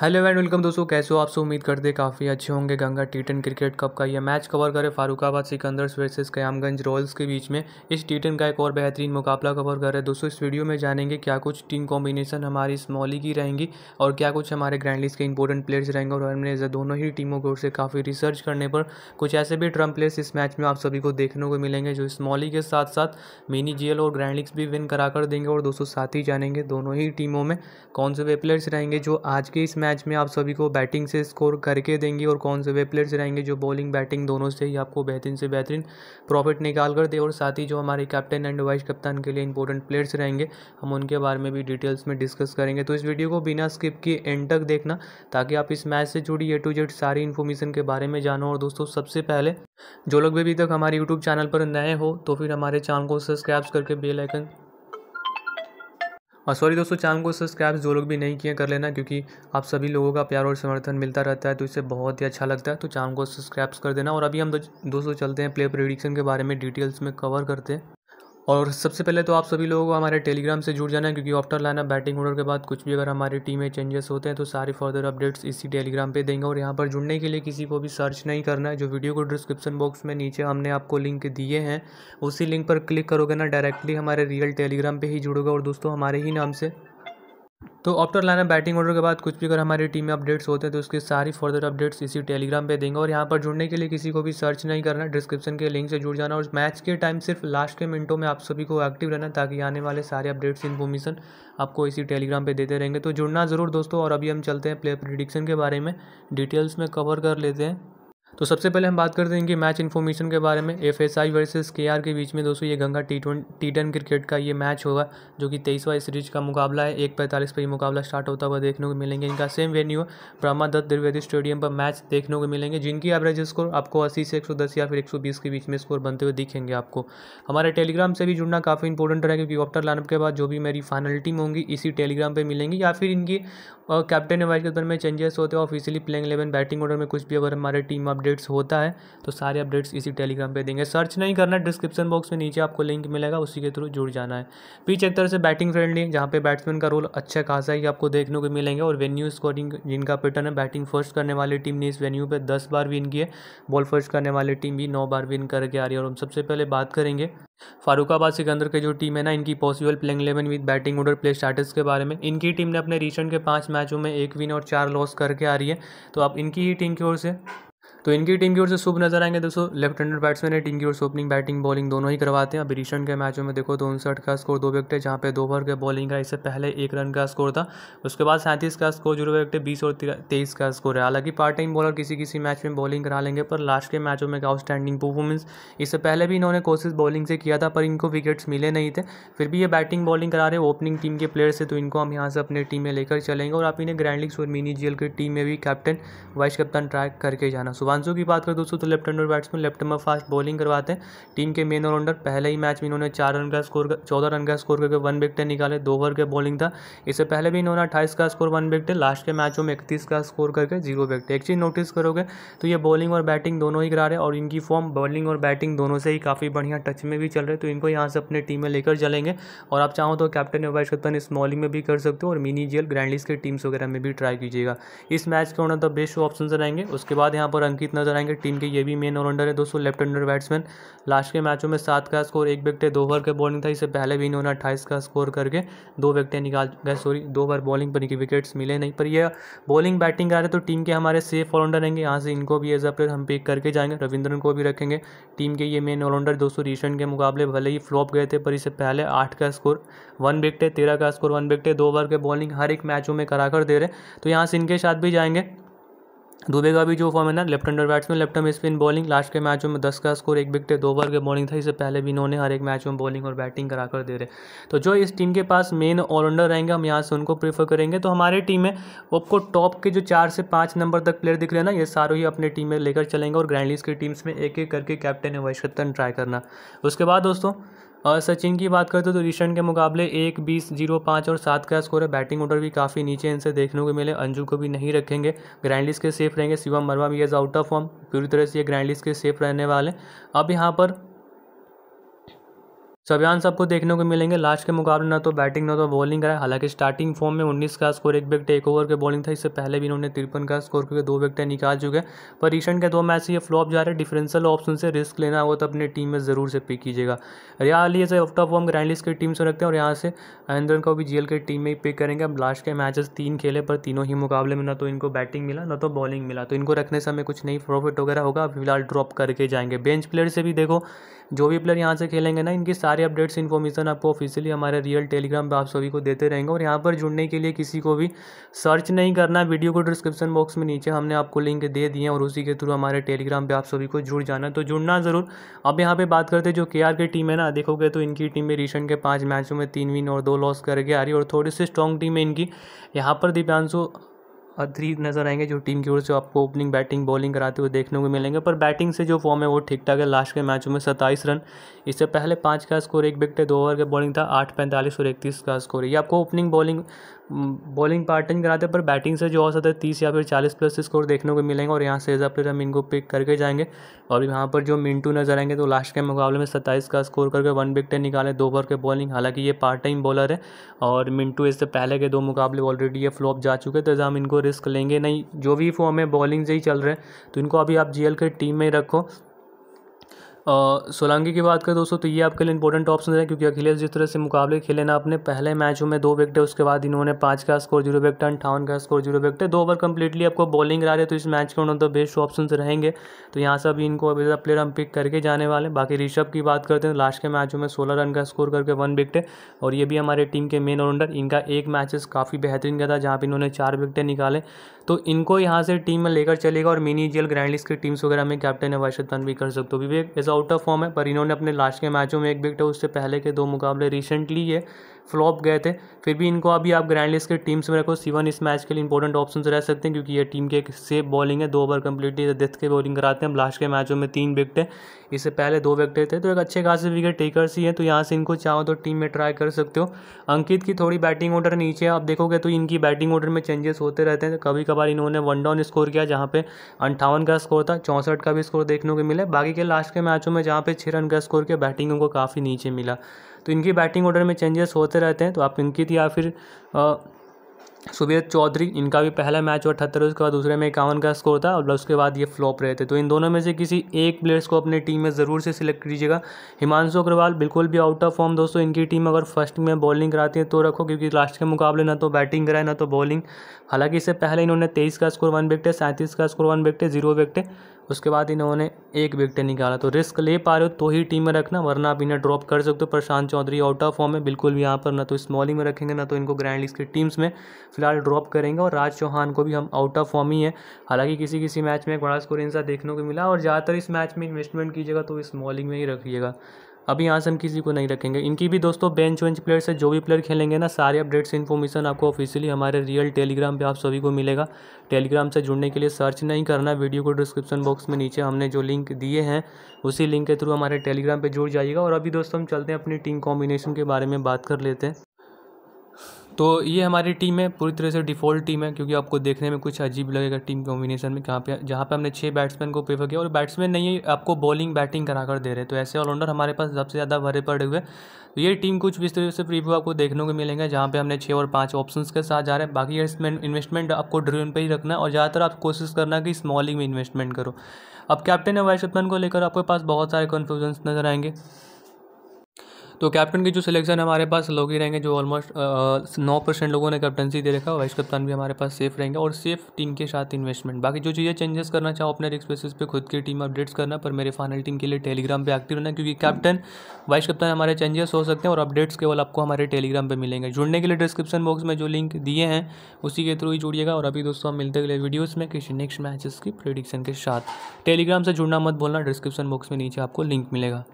hello and welcome दोस्तों कैसे हो आपसे उम्मीद करते काफ़ी अच्छे होंगे गंगा टी क्रिकेट कप का यह मैच कवर करें फारूकाबाद सिकंदर्स वर्सेस कयामगंज रॉयल्स के बीच में इस टी का एक और बेहतरीन मुकाबला कवर करें दोस्तों इस वीडियो में जानेंगे क्या कुछ टीम कॉम्बिनेशन हमारी स्मॉली की रहेंगी और क्या कुछ हमारे ग्रैंड लीग के इंपॉर्टेंट प्लेयर्स रहेंगे और हमने दोनों ही टीमों की ओर से काफ़ी रिसर्च करने पर कुछ ऐसे भी ट्रम प्लेयर्स इस मैच में आप सभी को देखने को मिलेंगे जो स्मॉली के साथ साथ मिनी जी और ग्रैंड लीग्स भी विन करा कर देंगे और दोस्तों साथ ही जानेंगे दोनों ही टीमों में कौन से वे प्लेयर्स रहेंगे जो आज के इस मैच में आप सभी को बैटिंग से स्कोर करके देंगे और कौन से वे प्लेयर्स रहेंगे जो बॉलिंग बैटिंग दोनों से ही आपको बेहतरीन से बेहतरीन प्रॉफिट निकाल कर दे और साथ ही जो हमारे कैप्टन एंड वाइस कप्तान के लिए इंपॉर्टेंट प्लेयर्स रहेंगे हम उनके बारे में भी डिटेल्स में डिस्कस करेंगे तो इस वीडियो को बिना स्किप किए एंड तक देखना ताकि आप इस मैच से जुड़ी ए टू जेड सारी इन्फॉर्मेशन के बारे में जानो और दोस्तों सबसे पहले जो लोग भी अभी तक हमारे यूट्यूब चैनल पर नए हो तो फिर हमारे चैनल को सब्सक्राइब करके बेल आइकन और हाँ, सॉरी दोस्तों चैनल को सब्सक्राइब जो लोग भी नहीं किए कर लेना क्योंकि आप सभी लोगों का प्यार और समर्थन मिलता रहता है तो इससे बहुत ही अच्छा लगता है तो चैनल को सब्सक्राइब कर देना और अभी हम दोस्तों चलते हैं प्ले प्रिडिक्शन के बारे में डिटेल्स में कवर करते हैं और सबसे पहले तो आप सभी लोगों को हमारे टेलीग्राम से जुड़ जाना है क्योंकि आफ्टर लाइनअप बैटिंग ऑर्डर के बाद कुछ भी अगर हमारी टीम में चेंजेस होते हैं तो सारे फर्दर अपडेट्स इसी टेलीग्राम पे देंगे और यहाँ पर जुड़ने के लिए किसी को भी सर्च नहीं करना है जो वीडियो को डिस्क्रिप्शन बॉक्स में नीचे हमने आपको लिंक दिए हैं उसी लिंक पर क्लिक करोगे ना डायरेक्टली हमारे रियल टेलीग्राम पर ही जुड़ोगे और दोस्तों हमारे ही नाम से तो ऑप्टर लाइनअप बैटिंग ऑर्डर के बाद कुछ भी अगर हमारी टीम में अपडेट्स होते हैं तो उसके सारी फर्दर अपडेट्स इसी टेलीग्राम पे देंगे और यहाँ पर जुड़ने के लिए किसी को भी सर्च नहीं करना डिस्क्रिप्शन के लिंक से जुड़ जाना और मैच के टाइम सिर्फ लास्ट के मिनटों में आप सभी को एक्टिव रहना ताकि आने वाले सारे अपडेट्स इन्फॉर्मेशन आपको इसी टेलीग्राम पर देते रहेंगे तो जुड़ना ज़रूर दोस्तों और अभी हम चलते हैं प्लेयर प्रिडिक्शन के बारे में डिटेल्स में कवर कर लेते हैं तो सबसे पहले हम बात कर देंगे मैच इन्फॉर्मेशन के बारे में F S I versus K R K बीच में दोस्तों ये Ganga T T ten cricket का ये मैच होगा जो कि तेईसवा सीरीज का मुकाबला है एक पैंतालीस पर ये मुकाबला स्टार्ट होता हुआ देखने को मिलेंगे इनका same venue Brahma Dutt Dwivedi stadium पर मैच देखने को मिलेंगे जिनकी एवरेज स्कोर आपको अस्सी से एक या फिर एक के बीच में स्कोर बनते हुए दिखेंगे आपको हमारे टेलीग्राम से भी जुड़ना काफ़ी इंपॉर्टेंट रहेगा क्योंकि ऑप्टर लाइनअप के बाद जो भी मेरी फाइनल टीम होंगी इसी टेलीग्राम पर मिलेंगी या फिर इनकी कैप्टन के कैप्टन में चेंजेस होते हैं officially playing eleven batting order में कुछ भी अगर हमारे टीम आप अपडेट्स होता है तो सारे अपडेट्स इसी टेलीग्राम पे देंगे सर्च नहीं करना डिस्क्रिप्शन बॉक्स में नीचे आपको लिंक मिलेगा उसी के थ्रू जुड़ जाना है पिच एक तरह से बैटिंग फ्रेंडली जहाँ पे बैट्समैन का रोल अच्छा खासा ही आपको देखने को मिलेंगे और वेन्यू स्कोरिंग जिनका पैटर्न है बैटिंग फर्स्ट करने वाली टीम ने इस वेन्यू पर दस बार विन किए बॉल फर्स्ट करने वाली टीम भी नौ बार विन करके आ रही है और हम सबसे पहले बात करेंगे फारूकाबाद सिकंदर की जो टीम है ना इनकी possible playing eleven with batting order play starters के बारे में इनकी टीम ने अपने रिसेंट के पाँच मैचों में एक विन और चार लॉस करके आ रही है तो आप इनकी ही टीम की ओर से तो इनकी टीम की ओर से शुभ नजर आएंगे दोस्तों लेफ्ट हैंडर बैट्समैन है टीम की ओर से ओपनिंग बैटिंग बॉलिंग दोनों ही करवाते हैं अभी रिसेंट के मैचों में देखो तो उनसठ का स्कोर दो विकेट है जहाँ पे दो ओवर के बॉलिंग का इससे पहले एक रन का स्कोर था उसके बाद सैंतीस का स्कोर जीरो विकेट है बीस और तेईस का स्कोर है हालांकि पार्ट टाइम बॉलर किसी किसी मैच में बॉलिंग करा लेंगे पर लास्ट के मैचों में आउटस्टैंडिंग परफॉर्मेंस इससे पहले भी इन्होंने कोशिश बॉलिंग से किया था पर इनको विकेट्स मिले नहीं थे फिर भी ये बैटिंग बॉलिंग करा रहे ओपनिंग टीम के प्लेयर से तो इनको हम यहाँ से अपने टीम में लेकर चलेंगे और आप इन्हें ग्रैंड लीग्स और मिनी जीएल की टीम में भी कैप्टन वाइस कैप्टन ट्रैक करके जाना सुबह शुभांशु की बात करें दोस्तों तो लेफ्ट हैंडर बैट्समैन लेफ्ट में फास्ट बॉलिंग करवाते हैं टीम के मेन ऑलराउंडर पहले ही मैच में इन्होंने चार रन का स्कोर चौदह रन का स्कोर करके वन विकटे निकाले दो ओवर के बॉलिंग था इससे पहले भी इन्होंने अट्ठाईस का स्कोर वन विकटे लास्ट के मैचों में इकतीस का स्कोर करके जीरो विकटे एक चीज़ नोटिस करोगे तो ये बॉलिंग और बैटिंग दोनों ही करा रहे और इनकी फॉर्म बॉलिंग और बैटिंग दोनों से ही काफ़ी बढ़िया टच में भी चल रहे तो इनको यहाँ से अपने टीम में लेकर चलेंगे और आप चाहो तो कैप्टन या कप्तान इस मॉलिंग में भी कर सकते हो और मिनी जेल ग्रैंडलीस के टीम्स वगैरह में भी ट्राई कीजिएगा इस मैच के होना तो बेस्ट ऑप्शन रहेंगे उसके बाद यहाँ पर अंकित अंकित नजर आएंगे टीम के ये भी मेन ऑलराउंडर है दोस्तों लेफ्ट हंडर बैट्समैन लास्ट के मैचों में सात का स्कोर एक विकेट दो ओवर के बॉलिंग था इससे पहले भी इन्होंने अट्ठाईस का स्कोर करके दो विकटें निकाल गए सॉरी दो बार बॉलिंग पर इनकी विकेट्स मिले नहीं पर यह बॉलिंग बैटिंग आ रहे तो टीम के हमारे सेफ ऑलराउंडर रहेंगे यहाँ से इनको भी एज अ प्लेयर हम पिक करके जाएंगे रविंद्रन को भी रखेंगे टीम के ये मेन ऑलराउंडर दोस्तों रिसेंट के मुकाबले भले ही फ्लॉप गए थे पर इससे पहले आठ का स्कोर वन विकटे तेरह का स्कोर वन विकटे दो ओवर के बॉलिंग हर एक मैचों में कराकर दे रहे तो यहाँ से इनके साथ भी जाएंगे दुबे का भी जो फॉर्म है ना लेफ्ट हैंडर बैट्समैन लेफ्ट हम स्पिन बॉलिंग लास्ट के मैचों में दस का स्कोर एक विकेट दो ओवर के बॉलिंग था इससे पहले भी इन्होंने हर एक मैच में बॉलिंग और बैटिंग करा कर दे रहे तो जो इस टीम के पास मेन ऑलराउंडर रहेंगे हम यहाँ से उनको प्रीफर करेंगे तो हमारे टीम में आपको टॉप के जो चार से पाँच नंबर तक प्लेयर दिख रहे हैं ना ये सारों ही अपने टीम में लेकर चलेंगे और ग्रैंडलीस की टीम्स में एक एक करके कैप्टन है वाइस ट्राई करना उसके बाद दोस्तों और सचिन की बात करते तो ऋषण के मुकाबले एक बीस जीरो पाँच और सात का स्कोर है बैटिंग ऑर्डर भी काफ़ी नीचे इनसे देखने को मिले अंजू को भी नहीं रखेंगे ग्रैंडलिस के सेफ रहेंगे शिवम वर्मा भी एज आउट ऑफ फॉर्म पूरी तरह से ये ग्रैंडलिस के सेफ रहने वाले अब यहाँ पर सभियान सबको देखने को मिलेंगे लास्ट के मुकाबले ना तो बैटिंग ना तो बॉलिंग कराए हालांकि स्टार्टिंग फॉर्म में 19 का स्कोर एक विकेट एक ओवर के बॉलिंग था इससे पहले भी इन्होंने तिरपन का स्कोर करके दो विकेटें निकाल चुके पर रिसेंट के दो मैच से ये फ्लॉप जा रहे हैं डिफरेंशियल ऑप्शन से रिस्क लेना हो तो अपनी टीम में ज़रूर से पिक कीजिएगा रिया अली से ऑफ फॉर्म लिस्ट की टीम से रखते हैं और यहाँ से महेंद्रन को भी जी के टीम में ही पिक करेंगे अब लास्ट के मैचेस तीन खेले पर तीनों ही मुकाबले में ना तो इनको बैटिंग मिला ना तो बॉलिंग मिला तो इनको रखने से हमें कुछ नहीं प्रॉफिट वगैरह होगा फिलहाल ड्रॉप करके जाएंगे बेंच प्लेयर से भी देखो जो भी प्लेयर यहाँ से खेलेंगे ना इनकी सारे अपडेट्स इन्फॉर्मेशन आपको ऑफिशियली हमारे रियल टेलीग्राम पर आप सभी को देते रहेंगे और यहाँ पर जुड़ने के लिए किसी को भी सर्च नहीं करना वीडियो को डिस्क्रिप्शन बॉक्स में नीचे हमने आपको लिंक दे दिए और उसी के थ्रू हमारे टेलीग्राम पर आप सभी को जुड़ जाना तो जुड़ना ज़रूर अब यहाँ पर बात करते जो के की टीम है ना देखोगे तो इनकी टीम में रिसेंट के पाँच मैचों में तीन विन और दो लॉस करके आ रही और थोड़ी सी स्ट्रॉन्ग टीम है इनकी यहाँ पर दीपांशु अधरी नज़र आएंगे जो टीम की ओर से आपको ओपनिंग बैटिंग बॉलिंग कराते हुए देखने को मिलेंगे पर बैटिंग से जो फॉर्म है वो ठीक ठाक है लास्ट के मैचों में सत्ताईस रन इससे पहले पाँच का स्कोर एक विकेट दो ओवर का बॉलिंग था आठ पैंतालीस और इकतीस का स्कोर ये आपको ओपनिंग बॉलिंग बॉलिंग पार्टन कराते पर बैटिंग से जो सकता है तीस या फिर चालीस प्लस स्कोर देखने को मिलेंगे और यहाँ से एज प्लेयर हम इनको पिक करके जाएंगे और यहाँ पर जो मिंटू नजर आएंगे तो लास्ट के मुकाबले में सत्ताईस का स्कोर करके वन विकेट निकाले दो ओवर के बॉलिंग हालांकि ये पार्ट टाइम बॉलर है और मिंटू इससे पहले के दो मुकाबले ऑलरेडी ये फ्लॉप जा चुके तो हम इनको रिस्क लेंगे नहीं जो भी फॉर्म है बॉलिंग से ही चल रहे हैं तो इनको अभी आप जी एल के टीम में ही रखो सोलंकी की बात करें दोस्तों तो ये आपके लिए इंपॉर्टेंट ऑप्शन है क्योंकि अखिलेश जिस तरह से मुकाबले खेले ना अपने पहले मैचों में दो विकेट उसके बाद इन्होंने पाँच का स्कोर जीरो विकेट अंठावन का स्कोर जीरो विकेट दो ओवर कंप्लीटली आपको बॉलिंग करा रहे तो इस मैच के उन्होंने तो बेस्ट ऑप्शन रहेंगे तो यहाँ से अभी इनको अभी प्लेयर हम पिक करके जाने वाले बाकी ऋषभ की बात करते हैं लास्ट तो के मैचों में सोलह रन का स्कोर करके वन विकेट और ये भी हमारे टीम के मेन ऑलराउंडर इनका एक मैचेस काफ़ी बेहतरीन गया था जहाँ पर इन्होंने चार विकेटें निकाले तो इनको यहाँ से टीम में लेकर चलेगा और मिनी जेल ग्रैंड की टीम्स वगैरह में कैप्टन है वैश्य तनवी कर सकते हो विवेक ऐसा आउट ऑफ फॉर्म है पर इन्होंने अपने लास्ट के मैचों में एक विकेट है उससे पहले के दो मुकाबले रिसेंटली ये फ्लॉप गए थे फिर भी इनको अभी आप ग्रैंड लिस्ट के टीम्स में रखो सीवन इस मैच के लिए इंपॉर्टेंट ऑप्शन रह सकते हैं क्योंकि ये टीम के एक सेफ बॉलिंग है दो ओवर कंप्लीटली डेथ के बॉलिंग कराते हैं लास्ट के मैचों में तीन विकटें इससे पहले दो विकेट थे तो एक अच्छे खासे विकेट टेकर्स ही हैं तो यहाँ से इनको चाहो तो टीम में ट्राई कर सकते हो अंकित की थोड़ी बैटिंग ऑर्डर नीचे आप देखोगे तो इनकी बैटिंग ऑर्डर में चेंजेस होते रहते हैं कभी कभार इन्होंने वन डाउन स्कोर किया जहाँ पे अंठावन का स्कोर था चौंसठ का भी स्कोर देखने को मिला बाकी के लास्ट के मैचों में जहाँ पे छः रन का स्कोर किया बैटिंग उनको काफ़ी नीचे मिला तो इनकी बैटिंग ऑर्डर में चेंजेस होते करते रहते हैं तो आप अंकित या फिर सुबेद चौधरी इनका भी पहला मैच हुआ अठहत्तर उसके बाद दूसरे में इक्यावन का स्कोर था और उसके बाद ये फ्लॉप रहे थे तो इन दोनों में से किसी एक प्लेयर्स को अपने टीम में ज़रूर से सिलेक्ट कीजिएगा हिमांशु अग्रवाल बिल्कुल भी आउट ऑफ फॉर्म दोस्तों इनकी टीम अगर फर्स्ट में बॉलिंग कराती है तो रखो क्योंकि लास्ट के मुकाबले ना तो बैटिंग कराए ना तो बॉलिंग हालांकि इससे पहले इन्होंने तेईस का स्कोर वन विकटे सैंतीस का score one wicket zero wicket उसके बाद इन्होंने एक विकेट निकाला तो रिस्क ले पा रहे हो तो ही टीम में रखना वरना आप इन्हें ड्रॉप कर सकते हो Prashant Chaudhary out of form है बिल्कुल भी यहाँ पर ना तो स्मॉलिंग में रखेंगे ना तो इनको ग्रैंड लीग की टीम्स में फिलहाल ड्रॉप करेंगे और राज चौहान को भी हम आउट ऑफ फॉर्म ही है हालांकि किसी किसी मैच में एक बड़ा स्कोर इनसा देखने को मिला और ज़्यादातर इस मैच में इन्वेस्टमेंट कीजिएगा तो स्मॉलिंग में ही रखिएगा अभी यहाँ से हम किसी को नहीं रखेंगे इनकी भी दोस्तों बेंच वेंच प्लेयर से जो भी प्लेयर खेलेंगे ना सारे अपडेट्स इन्फॉर्मेशन आपको ऑफिशियली हमारे रियल टेलीग्राम पे आप सभी को मिलेगा टेलीग्राम से जुड़ने के लिए सर्च नहीं करना वीडियो को डिस्क्रिप्शन बॉक्स में नीचे हमने जो लिंक दिए हैं उसी लिंक के थ्रू हमारे टेलीग्राम पर जुड़ जाइएगा और अभी दोस्तों हम चलते हैं अपनी टीम कॉम्बिनेशन के बारे में बात कर लेते हैं तो ये हमारी टीम है पूरी तरह से डिफ़ॉल्ट टीम है क्योंकि आपको देखने में कुछ अजीब लगेगा टीम कॉम्बिनेशन में कहाँ पे जहाँ पे हमने छः बैट्समैन को प्रेफर किया और बैट्समैन नहीं आपको बॉलिंग बैटिंग करा कर दे रहे तो ऐसे ऑलराउंडर हमारे पास सबसे ज़्यादा भरे पड़े हुए तो ये टीम कुछ इस तरह से प्रीव्यू आपको देखने को मिलेंगे जहाँ पर हमने छः और पाँच ऑप्शन के साथ जा रहे हैं बाकी इन्वेस्टमेंट आपको ड्रोन पर ही रखना है और ज़्यादातर आप कोशिश करना कि स्मॉलिंग में इन्वेस्टमेंट करो अब कैप्टन है वाइस कैप्टन को लेकर आपके पास बहुत सारे कन्फ्यूजन नजर आएंगे तो कैप्टन की जो सिलेक्शन हमारे पास लोग ही रहेंगे जो ऑलमोस्ट नौ परसेंट लोगों ने कैप्टनसी दे रखा वाइस कप्तान भी हमारे पास सेफ रहेंगे और सेफ टीम के साथ इन्वेस्टमेंट बाकी जो चीज़ें चेंजेस करना चाहो अपने रिक्स बेसिस पे खुद की टीम अपडेट्स करना पर मेरे फाइनल टीम के लिए टेलीग्राम पर एक्टिव रहना क्योंकि कैप्टन वाइस कप्तान हमारे चेंजेस हो सकते हैं और अपडेट्स केवल आपको हमारे टेलीग्राम पर मिलेंगे जुड़ने के लिए डिस्क्रिप्शन बॉक्स में जो लिंक दिए हैं उसी के थ्रू ही जुड़िएगा और अभी दोस्तों हम मिलते अगले वीडियोज़ में किसी नेक्स्ट मैचेस की प्रिडिक्शन के साथ टेलीग्राम से जुड़ना मत बोलना डिस्क्रिप्शन बॉक्स में नीचे आपको लिंक मिलेगा